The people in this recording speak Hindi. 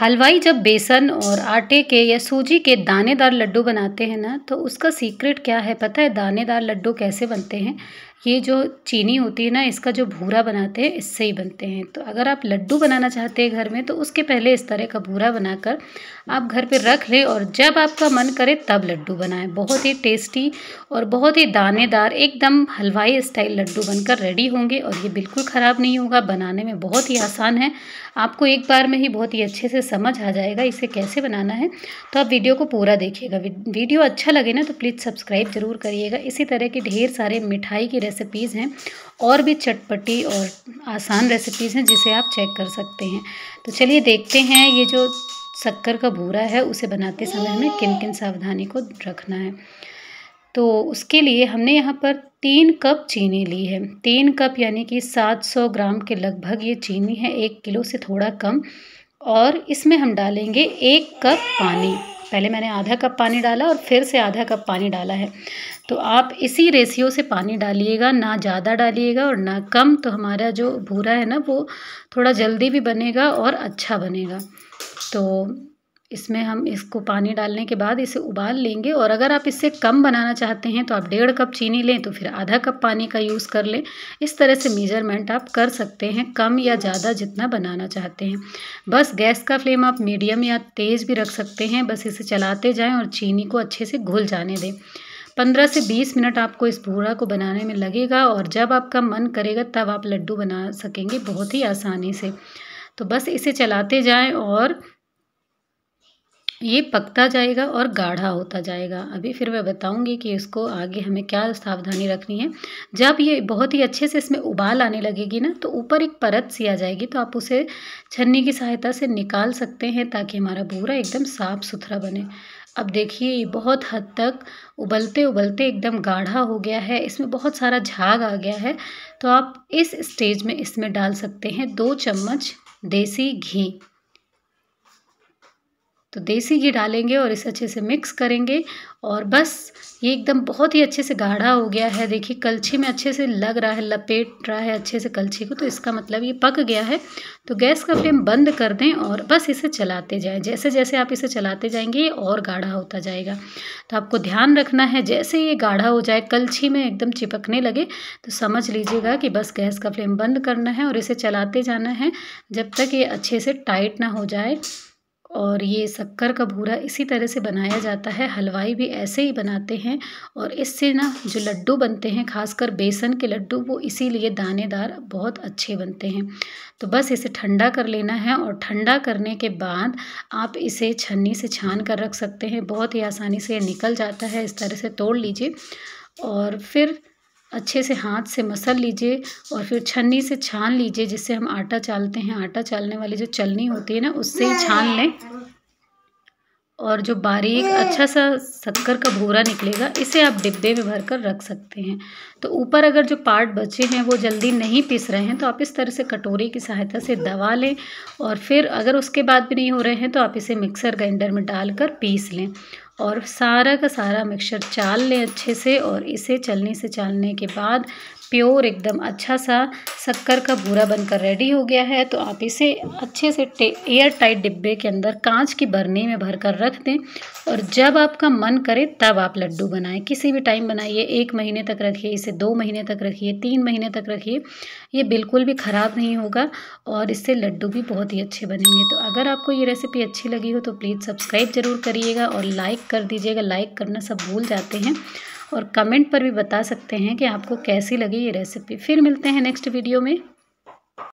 हलवाई जब बेसन और आटे के या सूजी के दानेदार लड्डू बनाते हैं ना तो उसका सीक्रेट क्या है पता है दानेदार लड्डू कैसे बनते हैं ये जो चीनी होती है ना इसका जो भूरा बनाते हैं इससे ही बनते हैं तो अगर आप लड्डू बनाना चाहते हैं घर में तो उसके पहले इस तरह का भूरा बनाकर आप घर पर रख लें और जब आपका मन करे तब लड्डू बनाएं बहुत ही टेस्टी और बहुत ही दानेदार एकदम हलवाई स्टाइल लड्डू बनकर रेडी होंगे और ये बिल्कुल ख़राब नहीं होगा बनाने में बहुत ही आसान है आपको एक बार में ही बहुत ही अच्छे से समझ आ जाएगा इसे कैसे बनाना है तो आप वीडियो को पूरा देखिएगा वीडियो अच्छा लगे ना तो प्लीज़ सब्सक्राइब ज़रूर करिएगा इसी तरह की ढेर सारे मिठाई की रेसिपीज़ हैं और भी चटपटी और आसान रेसिपीज़ हैं जिसे आप चेक कर सकते हैं तो चलिए देखते हैं ये जो शक्कर का भूरा है उसे बनाते समय हमें किन किन सावधानी को रखना है तो उसके लिए हमने यहाँ पर तीन कप चीनी ली है तीन कप यानी कि 700 ग्राम के लगभग ये चीनी है एक किलो से थोड़ा कम और इसमें हम डालेंगे एक कप पानी पहले मैंने आधा कप पानी डाला और फिर से आधा कप पानी डाला है तो आप इसी रेशियो से पानी डालिएगा ना ज़्यादा डालिएगा और ना कम तो हमारा जो भूरा है ना वो थोड़ा जल्दी भी बनेगा और अच्छा बनेगा तो इसमें हम इसको पानी डालने के बाद इसे उबाल लेंगे और अगर आप इससे कम बनाना चाहते हैं तो आप डेढ़ कप चीनी लें तो फिर आधा कप पानी का यूज़ कर लें इस तरह से मेजरमेंट आप कर सकते हैं कम या ज़्यादा जितना बनाना चाहते हैं बस गैस का फ्लेम आप मीडियम या तेज़ भी रख सकते हैं बस इसे चलाते जाएँ और चीनी को अच्छे से घुल जाने दें पंद्रह से बीस मिनट आपको इस भूरा को बनाने में लगेगा और जब आपका मन करेगा तब आप लड्डू बना सकेंगे बहुत ही आसानी से तो बस इसे चलाते जाएँ और ये पकता जाएगा और गाढ़ा होता जाएगा अभी फिर मैं बताऊंगी कि इसको आगे हमें क्या सावधानी रखनी है जब ये बहुत ही अच्छे से इसमें उबाल आने लगेगी ना तो ऊपर एक परत सी आ जाएगी तो आप उसे छन्नी की सहायता से निकाल सकते हैं ताकि हमारा भूरा एकदम साफ़ सुथरा बने अब देखिए ये बहुत हद तक उबलते उबलते एकदम गाढ़ा हो गया है इसमें बहुत सारा झाग आ गया है तो आप इस स्टेज में इसमें डाल सकते हैं दो चम्मच देसी घी तो देसी घी डालेंगे और इसे अच्छे से मिक्स करेंगे और बस ये एकदम बहुत ही अच्छे से गाढ़ा हो गया है देखिए कलछी में अच्छे से लग रहा है लपेट रहा है अच्छे से कलछी को तो इसका मतलब ये पक गया है तो गैस का फ्लेम बंद कर दें और बस इसे चलाते जाएं जैसे जैसे आप इसे चलाते जाएंगे ये और गाढ़ा होता जाएगा तो आपको ध्यान रखना है जैसे ये गाढ़ा हो जाए कलछी में एकदम चिपकने लगे तो समझ लीजिएगा कि बस गैस का फ्लेम बंद करना है और इसे चलाते जाना है जब तक ये अच्छे से टाइट ना हो जाए और ये शक्कर का भूरा इसी तरह से बनाया जाता है हलवाई भी ऐसे ही बनाते हैं और इससे ना जो लड्डू बनते हैं खासकर बेसन के लड्डू वो इसीलिए दानेदार बहुत अच्छे बनते हैं तो बस इसे ठंडा कर लेना है और ठंडा करने के बाद आप इसे छन्नी से छान कर रख सकते हैं बहुत ही आसानी से निकल जाता है इस तरह से तोड़ लीजिए और फिर अच्छे से हाथ से मसल लीजिए और फिर छन्नी से छान लीजिए जिससे हम आटा चालते हैं आटा चालने वाली जो चलनी होती है ना उससे ही छान लें और जो बारीक हम्म। अच्छा सा शक्कर का भूरा निकलेगा इसे आप डिब्बे में भर कर रख सकते हैं तो ऊपर अगर जो पार्ट बचे हैं वो जल्दी नहीं पिस रहे हैं तो आप इस तरह से कटोरी की सहायता से दबा लें और फिर अगर उसके बाद भी नहीं हो रहे हैं तो आप इसे मिक्सर ग्राइंडर में डालकर पीस लें और सारा का सारा मिक्सर चाल लें अच्छे से और इसे चलने से चालने के बाद प्योर एकदम अच्छा सा शक्कर का भूरा बनकर रेडी हो गया है तो आप इसे अच्छे से एयर टाइट डिब्बे के अंदर कांच की बरनी में भरकर रख दें और जब आपका मन करे तब आप लड्डू बनाएं किसी भी टाइम बनाइए एक महीने तक रखिए इसे दो महीने तक रखिए तीन महीने तक रखिए ये बिल्कुल भी ख़राब नहीं होगा और इससे लड्डू भी बहुत ही अच्छे बनेंगे तो अगर आपको ये रेसिपी अच्छी लगी हो तो प्लीज़ सब्सक्राइब ज़रूर करिएगा और लाइक कर दीजिएगा लाइक करना सब भूल जाते हैं और कमेंट पर भी बता सकते हैं कि आपको कैसी लगी ये रेसिपी फिर मिलते हैं नेक्स्ट वीडियो में